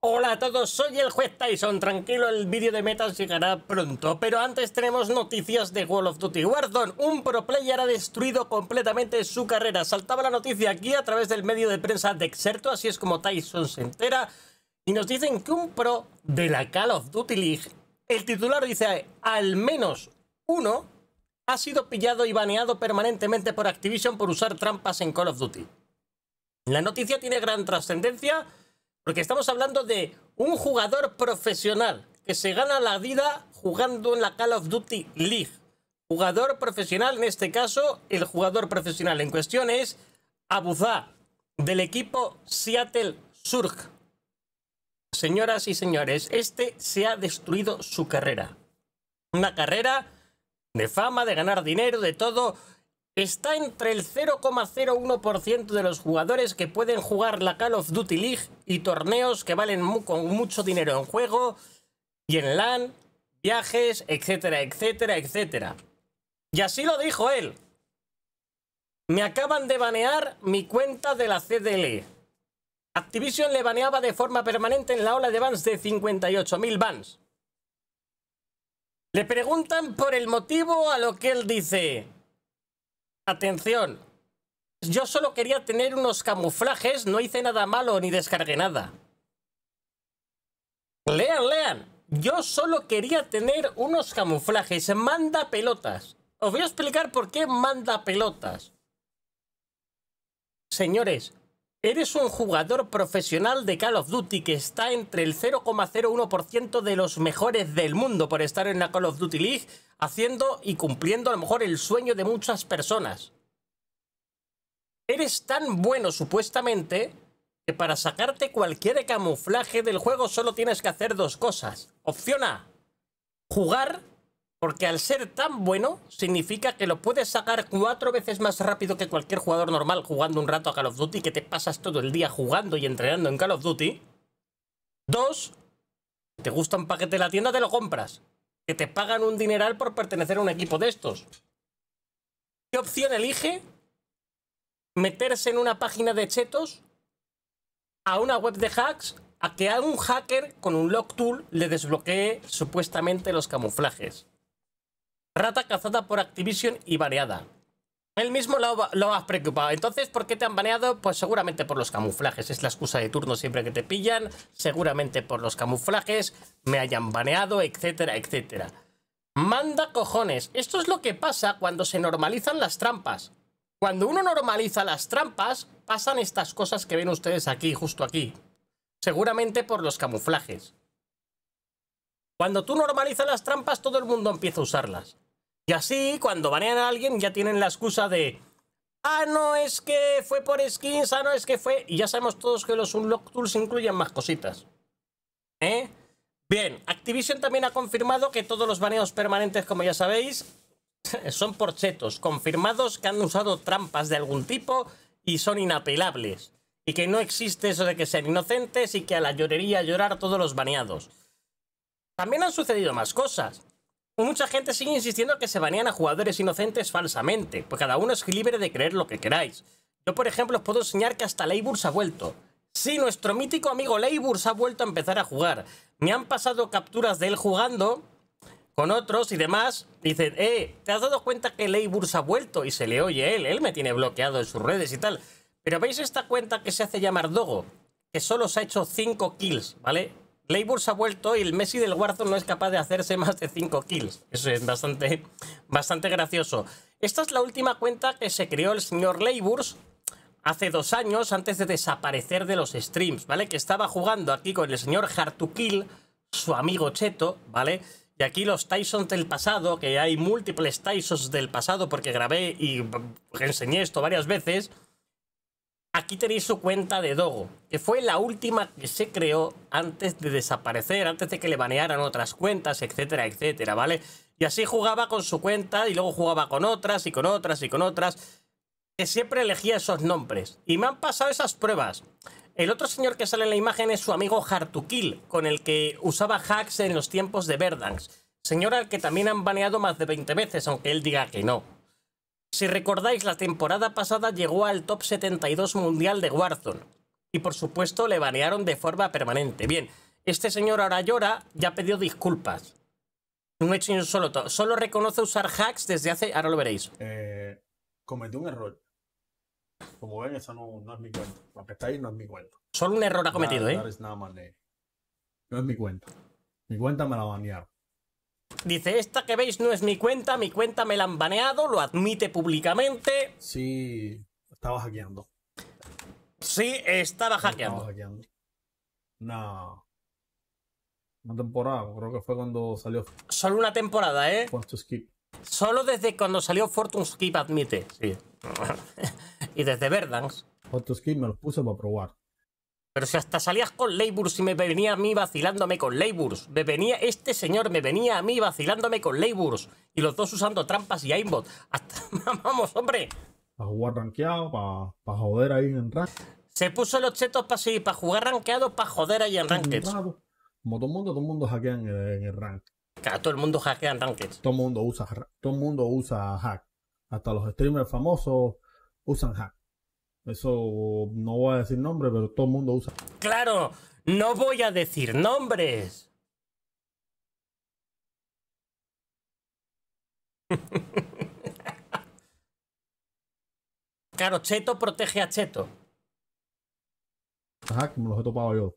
Hola a todos, soy el juez Tyson, tranquilo, el vídeo de Meta llegará pronto, pero antes tenemos noticias de Call of Duty Warzone, un pro player ha destruido completamente su carrera, saltaba la noticia aquí a través del medio de prensa de Exerto, así es como Tyson se entera, y nos dicen que un pro de la Call of Duty League, el titular dice al menos uno, ha sido pillado y baneado permanentemente por Activision por usar trampas en Call of Duty. La noticia tiene gran trascendencia, porque estamos hablando de un jugador profesional que se gana la vida jugando en la Call of Duty League. Jugador profesional, en este caso, el jugador profesional en cuestión es Abuzá, del equipo Seattle Surge. Señoras y señores, este se ha destruido su carrera. Una carrera de fama, de ganar dinero, de todo, está entre el 0,01% de los jugadores que pueden jugar la Call of Duty League y torneos que valen con mucho dinero en juego y en LAN, viajes, etcétera, etcétera, etcétera. Y así lo dijo él. Me acaban de banear mi cuenta de la CDL. Activision le baneaba de forma permanente en la ola de bans de 58.000 bans. Le preguntan por el motivo a lo que él dice, Atención. Yo solo quería tener unos camuflajes, no hice nada malo ni descargué nada. Lean, lean. Yo solo quería tener unos camuflajes. Manda pelotas. Os voy a explicar por qué manda pelotas. Señores, Eres un jugador profesional de Call of Duty que está entre el 0,01% de los mejores del mundo por estar en la Call of Duty League, haciendo y cumpliendo a lo mejor el sueño de muchas personas. Eres tan bueno supuestamente que para sacarte cualquier camuflaje del juego solo tienes que hacer dos cosas. Opción A, jugar porque al ser tan bueno, significa que lo puedes sacar cuatro veces más rápido que cualquier jugador normal jugando un rato a Call of Duty, que te pasas todo el día jugando y entrenando en Call of Duty. Dos, te gusta un paquete de la tienda, te lo compras. Que te pagan un dineral por pertenecer a un equipo de estos. ¿Qué opción elige? ¿Meterse en una página de chetos? ¿A una web de hacks? ¿A que algún hacker con un lock tool le desbloquee supuestamente los camuflajes? Rata cazada por Activision y baneada. Él mismo lo, ha preocupado. Entonces, ¿por qué te han baneado? Pues seguramente por los camuflajes. Es la excusa de turno siempre que te pillan. Seguramente por los camuflajes me hayan baneado, etcétera, etcétera. Manda cojones. Esto es lo que pasa cuando se normalizan las trampas. Cuando uno normaliza las trampas, pasan estas cosas que ven ustedes aquí, justo aquí. Seguramente por los camuflajes. Cuando tú normalizas las trampas, todo el mundo empieza a usarlas. Y así, cuando banean a alguien, ya tienen la excusa de... Ah, no, es que fue por skins, ah, no, es que fue... Y ya sabemos todos que los Unlock Tools incluyen más cositas. ¿Eh? Bien, Activision también ha confirmado que todos los baneados permanentes, como ya sabéis, son por chetos, confirmados que han usado trampas de algún tipo y son inapelables. Y que no existe eso de que sean inocentes y que a la llorería llorar todos los baneados. También han sucedido más cosas mucha gente sigue insistiendo que se banean a jugadores inocentes falsamente, pues cada uno es libre de creer lo que queráis. Yo, por ejemplo, os puedo enseñar que hasta se ha vuelto. Sí, nuestro mítico amigo se ha vuelto a empezar a jugar. Me han pasado capturas de él jugando con otros y demás. Dicen, eh, ¿te has dado cuenta que se ha vuelto? Y se le oye él, él me tiene bloqueado en sus redes y tal. Pero veis esta cuenta que se hace llamar Dogo, que solo se ha hecho 5 kills, ¿vale? Leiburs ha vuelto y el Messi del Warzone no es capaz de hacerse más de 5 kills. Eso es bastante, bastante gracioso. Esta es la última cuenta que se creó el señor Leiburs hace dos años antes de desaparecer de los streams, ¿vale? Que estaba jugando aquí con el señor Hartukil, su amigo Cheto, ¿vale? Y aquí los Tysons del pasado, que hay múltiples Tysons del pasado porque grabé y enseñé esto varias veces aquí tenéis su cuenta de Dogo, que fue la última que se creó antes de desaparecer, antes de que le banearan otras cuentas, etcétera, etcétera, ¿vale? Y así jugaba con su cuenta y luego jugaba con otras y con otras y con otras, que siempre elegía esos nombres. Y me han pasado esas pruebas. El otro señor que sale en la imagen es su amigo Hartukil, con el que usaba hacks en los tiempos de Verdansk. Señor al que también han baneado más de 20 veces, aunque él diga que no. Si recordáis, la temporada pasada llegó al top 72 mundial de Warzone. Y por supuesto le banearon de forma permanente. Bien, este señor ahora llora, ya pidió disculpas. Un hecho insólito. Solo reconoce usar hacks desde hace... Ahora lo veréis. Eh, cometió un error. Como ven, eso no, es mi cuenta. Lo no es mi cuenta. Solo un error ha cometido, ¿eh? No es mi cuenta. Mi cuenta me la banearon. Dice, esta que veis no es mi cuenta, mi cuenta me la han baneado, lo admite públicamente. Sí, estaba hackeando. Sí, estaba hackeando. No. Una temporada, creo que fue cuando salió. Solo una temporada, ¿eh? Fortune Skip. Solo desde cuando salió Fortune Skip admite. Sí. y desde Verdansk. Fortune Skip me los puse para probar. Pero si hasta salías con Leiburs y me venía a mí vacilándome con Leiburs. Me venía este señor, me venía a mí vacilándome con Leiburs. Y los dos usando trampas y aimbot. Hasta, vamos, hombre. Para jugar rankeado, para joder ahí en rank. Se puso los chetos para para jugar rankeado, para joder ahí en ranked. Como todo el mundo, todo el mundo hackea en el, rank. Claro, todo el mundo hackea en ranked. Todo mundo usa, todo el mundo usa hack. Hasta los streamers famosos usan hack. Eso no voy a decir nombre, pero todo el mundo usa. Claro, no voy a decir nombres. claro, Cheto protege a Cheto. Ajá, como los he topado yo.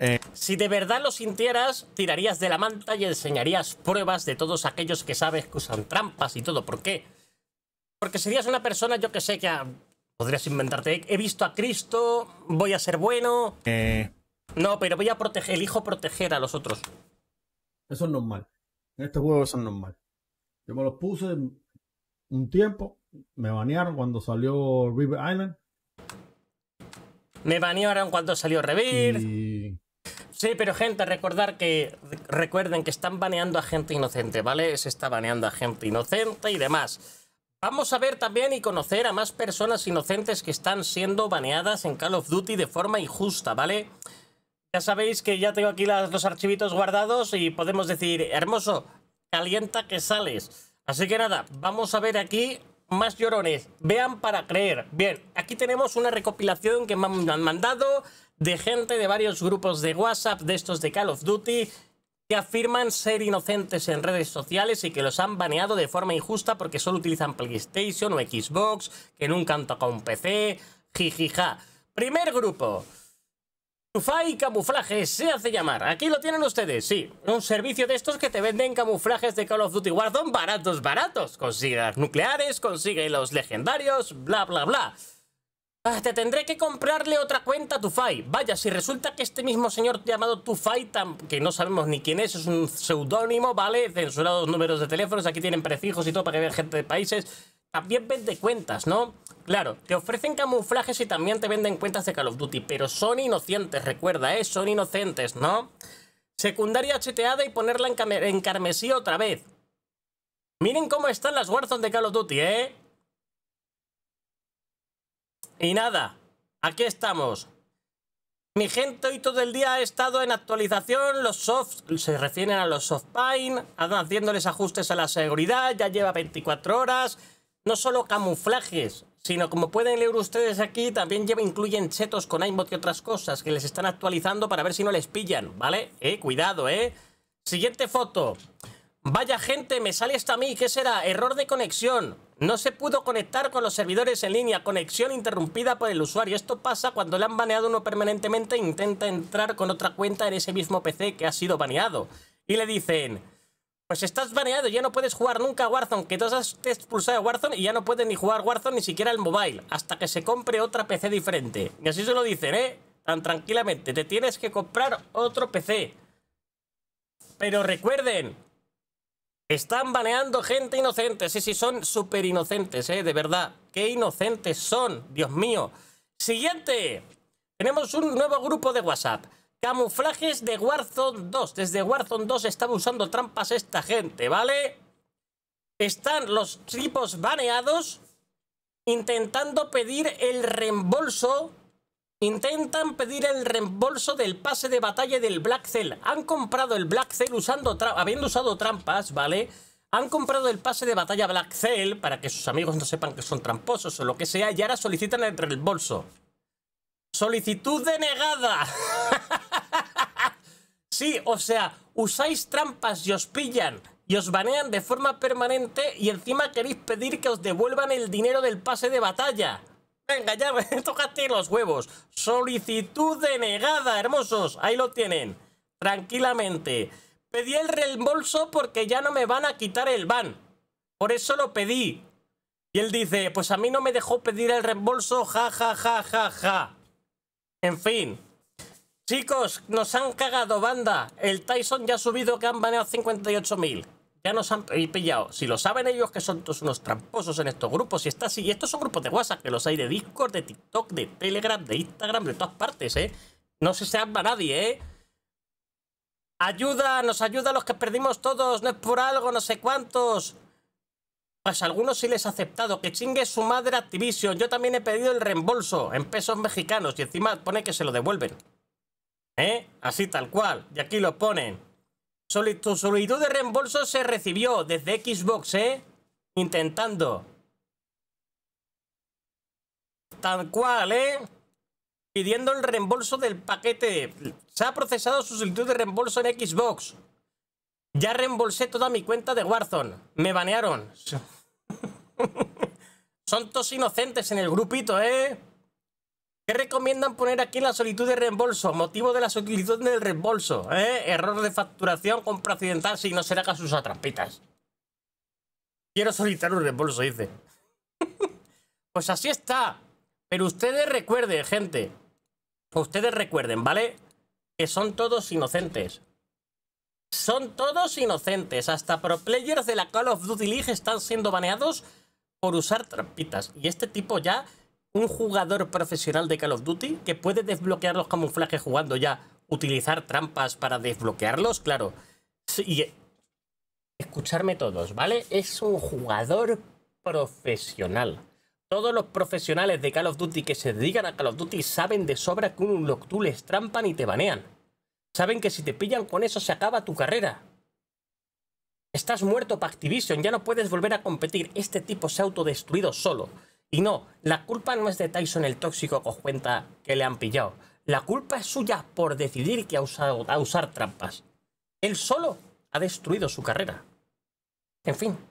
Eh. Si de verdad lo sintieras, tirarías de la manta y enseñarías pruebas de todos aquellos que sabes que usan trampas y todo. ¿Por qué? Porque serías una persona, yo que sé, que Podrías inventarte, he visto a Cristo, voy a ser bueno. Eh. No, pero voy a proteger, elijo proteger a los otros. Eso es normal. En este juego eso es normal. Yo me los puse un tiempo, me banearon cuando salió River Island. Me banearon cuando salió Revir. Sí, pero gente, recordar que recuerden que están baneando a gente inocente, ¿vale? Se está baneando a gente inocente y demás. Vamos a ver también y conocer a más personas inocentes que están siendo baneadas en Call of Duty de forma injusta, ¿vale? Ya sabéis que ya tengo aquí los archivitos guardados y podemos decir, hermoso, calienta que sales. Así que nada, vamos a ver aquí más llorones. Vean para creer. Bien, aquí tenemos una recopilación que me han mandado de gente de varios grupos de WhatsApp de estos de Call of Duty que afirman ser inocentes en redes sociales y que los han baneado de forma injusta porque solo utilizan PlayStation o Xbox, que nunca han tocado un PC, jijija. Primer grupo. y camuflajes, se hace llamar. Aquí lo tienen ustedes, sí. Un servicio de estos que te venden camuflajes de Call of Duty Warzone baratos, baratos. Consigue las nucleares, consigue los legendarios, bla, bla, bla te tendré que comprarle otra cuenta a Tufay. Vaya, si resulta que este mismo señor llamado Tufay, que no sabemos ni quién es, es un seudónimo, ¿vale? Censurados números de teléfonos, aquí tienen prefijos y todo para que vean gente de países. También vende cuentas, ¿no? Claro, te ofrecen camuflajes y también te venden cuentas de Call of Duty, pero son inocentes, recuerda, ¿eh? Son inocentes, ¿no? Secundaria cheteada y ponerla en, en carmesí otra vez. Miren cómo están las Warzone de Call of Duty, ¿eh? Y nada, aquí estamos. Mi gente hoy todo el día ha estado en actualización, los soft, se refieren a los softpine, haciéndoles ajustes a la seguridad, ya lleva 24 horas, no solo camuflajes, sino como pueden leer ustedes aquí, también lleva, incluyen chetos con aimbot y otras cosas que les están actualizando para ver si no les pillan, ¿vale? Eh, cuidado, eh. Siguiente foto. Vaya gente, me sale hasta a mí, ¿qué será? Error de conexión. No se pudo conectar con los servidores en línea, conexión interrumpida por el usuario. Esto pasa cuando le han baneado uno permanentemente e intenta entrar con otra cuenta en ese mismo PC que ha sido baneado. Y le dicen, pues estás baneado, ya no puedes jugar nunca a Warzone, que te has expulsado de Warzone y ya no puedes ni jugar Warzone ni siquiera el mobile, hasta que se compre otra PC diferente. Y así se lo dicen, ¿eh? Tan tranquilamente, te tienes que comprar otro PC. Pero recuerden, están baneando gente inocente. Sí, sí, son súper inocentes, ¿eh? De verdad. Qué inocentes son, Dios mío. Siguiente. Tenemos un nuevo grupo de WhatsApp. Camuflajes de Warzone 2. Desde Warzone 2 estaba usando trampas esta gente, ¿vale? Están los tipos baneados intentando pedir el reembolso Intentan pedir el reembolso del pase de batalla del Black Cell. Han comprado el Black Cell usando habiendo usado trampas, ¿vale? Han comprado el pase de batalla Black Cell para que sus amigos no sepan que son tramposos o lo que sea y ahora solicitan el reembolso. Solicitud denegada. sí, o sea, usáis trampas y os pillan y os banean de forma permanente y encima queréis pedir que os devuelvan el dinero del pase de batalla. Venga, ya los huevos. Solicitud denegada, hermosos. Ahí lo tienen. Tranquilamente. Pedí el reembolso porque ya no me van a quitar el ban. Por eso lo pedí. Y él dice, pues a mí no me dejó pedir el reembolso, ja, ja, ja, ja, ja. En fin. Chicos, nos han cagado, banda. El Tyson ya ha subido que han baneado 58.000 ya nos han pillado. Si lo saben ellos que son todos unos tramposos en estos grupos, y está así, y estos son grupos de WhatsApp, que los hay de Discord, de TikTok, de Telegram, de Instagram, de todas partes, ¿eh? No se se nadie, ¿eh? Ayuda, nos ayuda a los que perdimos todos, no es por algo, no sé cuántos. Pues algunos sí les ha aceptado. Que chingue su madre Activision. Yo también he pedido el reembolso en pesos mexicanos y encima pone que se lo devuelven. ¿Eh? Así tal cual. Y aquí lo ponen. Tu solicitud de reembolso se recibió desde Xbox, ¿eh? Intentando. Tal cual, ¿eh? Pidiendo el reembolso del paquete. Se ha procesado su solicitud de reembolso en Xbox. Ya reembolsé toda mi cuenta de Warzone. Me banearon. Son todos inocentes en el grupito, ¿eh? ¿Qué recomiendan poner aquí en la solicitud de reembolso? Motivo de la solicitud del reembolso. ¿eh? Error de facturación, compra accidental, si no será se usa trampitas. Quiero solicitar un reembolso, dice. pues así está. Pero ustedes recuerden, gente. Pues ustedes recuerden, ¿vale? Que son todos inocentes. Son todos inocentes. Hasta pro players de la Call of Duty League están siendo baneados por usar trampitas. Y este tipo ya un jugador profesional de Call of Duty que puede desbloquear los camuflajes jugando ya, utilizar trampas para desbloquearlos, claro. Y escucharme todos, ¿vale? Es un jugador profesional. Todos los profesionales de Call of Duty que se dedican a Call of Duty saben de sobra que un lock les trampan y te banean. Saben que si te pillan con eso se acaba tu carrera. Estás muerto para Activision, ya no puedes volver a competir. Este tipo se ha autodestruido solo. Y no, la culpa no es de Tyson el tóxico que cuenta que le han pillado. La culpa es suya por decidir que ha usado usar trampas. Él solo ha destruido su carrera. En fin,